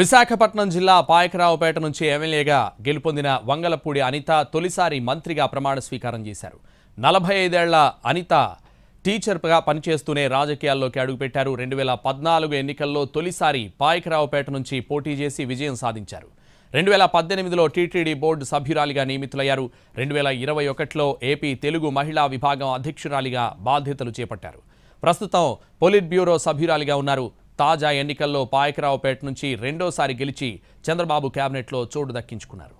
విశాఖపట్నం జిల్లా పాయకరావుపేట నుంచి ఎమ్మెల్యేగా గెలుపొందిన వంగలపూడి అనిత తొలిసారి మంత్రిగా ప్రమాణ స్వీకారం చేశారు నలభై ఐదేళ్ల అనిత టీచర్గా పనిచేస్తూనే రాజకీయాల్లోకి అడుగుపెట్టారు రెండు వేల పద్నాలుగు ఎన్నికల్లో తొలిసారి పాయకరావుపేట నుంచి పోటీ చేసి విజయం సాధించారు రెండు వేల పద్దెనిమిదిలో టీటీడీ బోర్డు సభ్యురాలిగా నియమితులయ్యారు రెండు వేల ఇరవై ఒకటిలో ఏపీ తెలుగు మహిళా విభాగం అధ్యక్షురాలిగా బాధ్యతలు చేపట్టారు ప్రస్తుతం పొలిట్ బ్యూరో సభ్యురాలిగా ఉన్నారు తాజా ఎన్నికల్లో పాయకరావుపేట నుంచి రెండోసారి గెలిచి చంద్రబాబు కేబినెట్లో చోటు దక్కించుకున్నారు